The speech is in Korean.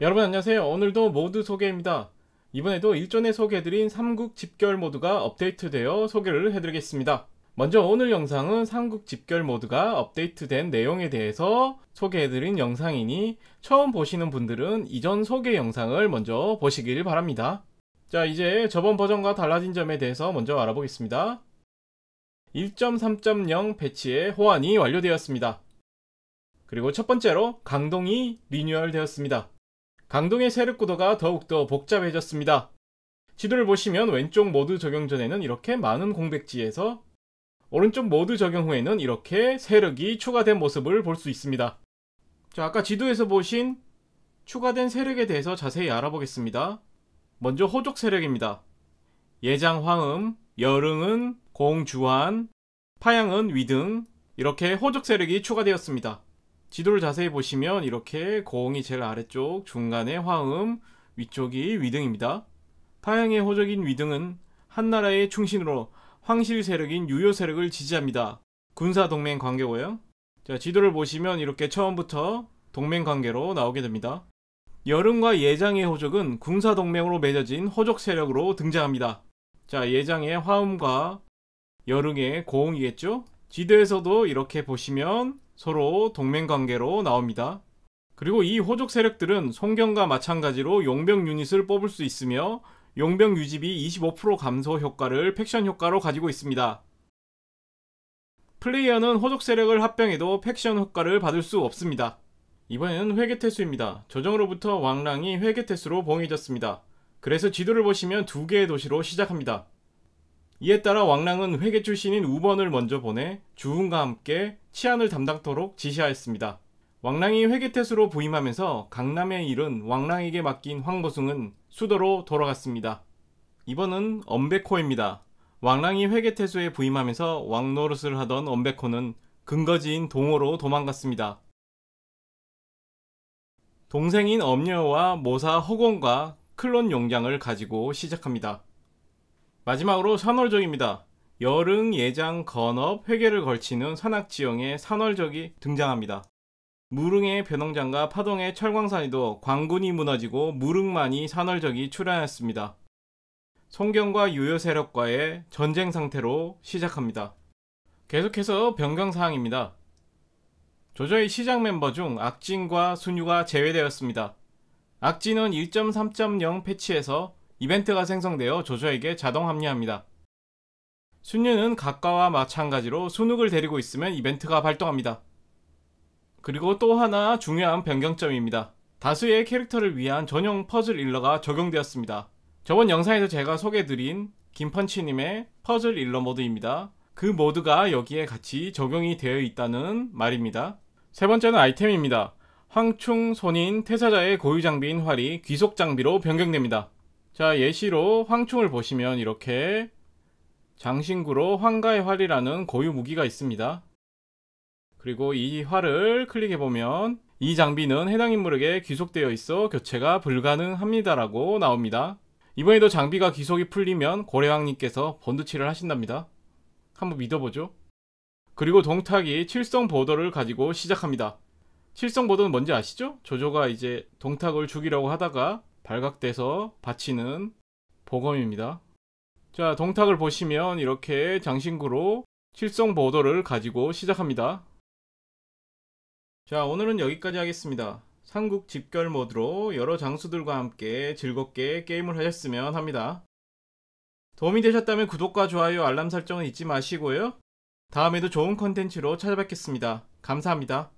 여러분 안녕하세요 오늘도 모두 소개입니다 이번에도 일전에 소개해드린 3국 집결 모드가 업데이트되어 소개를 해드리겠습니다 먼저 오늘 영상은 3국 집결 모드가 업데이트된 내용에 대해서 소개해드린 영상이니 처음 보시는 분들은 이전 소개 영상을 먼저 보시길 바랍니다 자 이제 저번 버전과 달라진 점에 대해서 먼저 알아보겠습니다 1.3.0 배치의 호환이 완료되었습니다. 그리고 첫 번째로 강동이 리뉴얼 되었습니다. 강동의 세력 구도가 더욱더 복잡해졌습니다. 지도를 보시면 왼쪽 모두 적용 전에는 이렇게 많은 공백지에서 오른쪽 모두 적용 후에는 이렇게 세력이 추가된 모습을 볼 수 있습니다. 자, 아까 지도에서 보신 추가된 세력에 대해서 자세히 알아보겠습니다. 먼저 호족 세력입니다. 예장 황음, 여릉은 공주한, 파양은 위등 이렇게 호족 세력이 추가되었습니다. 지도를 자세히 보시면 이렇게 공이 제일 아래쪽, 중간에 화음, 위쪽이 위등입니다. 파양의 호적인 위등은 한나라의 충신으로 황실 세력인 유효 세력을 지지합니다. 군사 동맹 관계고요. 자, 지도를 보시면 이렇게 처음부터 동맹 관계로 나오게 됩니다. 여름과 예장의 호적은 군사 동맹으로 맺어진 호적 세력으로 등장합니다. 자 예장의 화음과 여름의 고음이겠죠? 지도에서도 이렇게 보시면 서로 동맹관계로 나옵니다. 그리고 이 호족 세력들은 송경과 마찬가지로 용병 유닛을 뽑을 수 있으며 용병 유지비 25% 감소 효과를 팩션 효과로 가지고 있습니다. 플레이어는 호족 세력을 합병해도 팩션 효과를 받을 수 없습니다. 이번에는 회계 태수입니다. 조정으로부터 왕랑이 회계 태수로 봉해졌습니다. 그래서 지도를 보시면 두 개의 도시로 시작합니다. 이에 따라 왕랑은 회계 출신인 우번을 먼저 보내 주훈과 함께 치안을 담당토록 지시하였습니다. 왕랑이 회계태수로 부임하면서 강남의 일은 왕랑에게 맡긴 황보숭은 수도로 돌아갔습니다. 이번은 엄백호입니다. 왕랑이 회계태수에 부임하면서 왕노릇을 하던 엄백호는 근거지인 동호로 도망갔습니다. 동생인 엄녀와 모사 허공과 클론 용량을 가지고 시작합니다. 마지막으로 산월적입니다. 여릉, 예장, 건업, 회계를 걸치는 산악지형의 산월적이 등장합니다. 무릉의 변홍장과 파동의 철광산이도 광군이 무너지고 무릉만이 산월적이 출현했습니다. 송경과 유효 세력과의 전쟁 상태로 시작합니다. 계속해서 변경 사항입니다. 조조의 시장 멤버 중 악진과 순유가 제외되었습니다. 악진은 1.3.0 패치에서 이벤트가 생성되어 조조에게 자동 합류합니다. 순유는 각과와 마찬가지로 순욱을 데리고 있으면 이벤트가 발동합니다. 그리고 또 하나 중요한 변경점입니다. 다수의 캐릭터를 위한 전용 퍼즐 일러가 적용되었습니다. 저번 영상에서 제가 소개드린 해 김펀치님의 퍼즐 일러 모드입니다. 그 모드가 여기에 같이 적용이 되어 있다는 말입니다. 세 번째는 아이템입니다. 황충 손인 태사자의 고유 장비인 활이 귀속 장비로 변경됩니다. 자 예시로 황충을 보시면 이렇게 장신구로 황가의 활이라는 고유 무기가 있습니다. 그리고 이 활을 클릭해보면 이 장비는 해당 인물에게 귀속되어 있어 교체가 불가능합니다라고 나옵니다. 이번에도 장비가 귀속이 풀리면 고래왕님께서 번드치를 하신답니다. 한번 믿어보죠. 그리고 동탁이 칠성 보더를 가지고 시작합니다. 실성 보도는 뭔지 아시죠? 조조가 이제 동탁을 죽이려고 하다가 발각돼서 바치는 보검입니다. 자, 동탁을 보시면 이렇게 장신구로 실성 보도를 가지고 시작합니다. 자, 오늘은 여기까지 하겠습니다. 삼국 집결 모드로 여러 장수들과 함께 즐겁게 게임을 하셨으면 합니다. 도움이 되셨다면 구독과 좋아요, 알람 설정은 잊지 마시고요. 다음에도 좋은 컨텐츠로 찾아뵙겠습니다. 감사합니다.